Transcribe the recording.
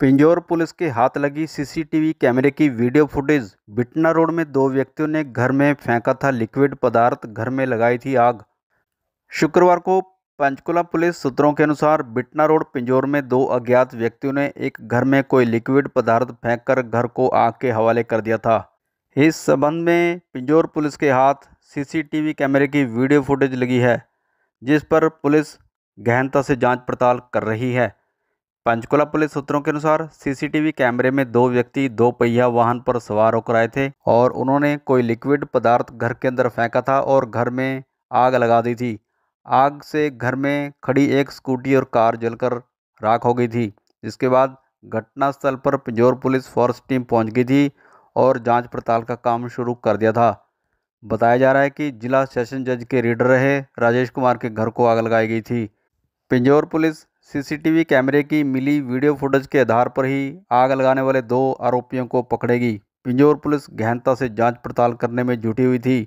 Pinjore police के हाथ लगी सीसीटीवी कैमरे की वीडियो फुटेज बिटना रोड में दो व्यक्तियों ने घर में फेंका था लिक्विड पदार्थ घर में लगाई थी आग शुक्रवार को पंचकुला पुलिस सूत्रों के अनुसार बिटना रोड पिंजौर में दो अज्ञात व्यक्तियों ने एक घर में कोई लिक्विड पदार्थ फेंककर घर को आग के हवाले कर दिया था इस संबंध में पिंजौर पुलिस के हाथ सीसीटीवी कैमरे की वीडियो फुटेज लगी है जिस पर पुलिस गहनता से जांच पड़ताल कर रही है पंचकुला पुलिस सूत्रों के अनुसार सीसीटीवी कैमरे में दो व्यक्ति दो पहिया वाहन पर सवार होकर आए थे और उन्होंने कोई लिक्विड पदार्थ घर के अंदर फेंका था और घर में आग लगा दी थी आग से घर में खड़ी एक स्कूटी और कार जलकर राख हो गई थी जिसके बाद घटनास्थल पर पिंजौर पुलिस फोर्स टीम पहुंच गई थी और जांच पड़ताल का काम शुरू कर दिया था बताया जा रहा है कि जिला सेशन जज के रीडर रहे राजेश कुमार के घर को आग लगाई गई थी पिंजौर पुलिस सीसीटीवी कैमरे की मिली वीडियो फुटेज के आधार पर ही आग लगाने वाले दो आरोपियों को पकड़ेगी पिंजौर पुलिस गहनता से जांच पड़ताल करने में जुटी हुई थी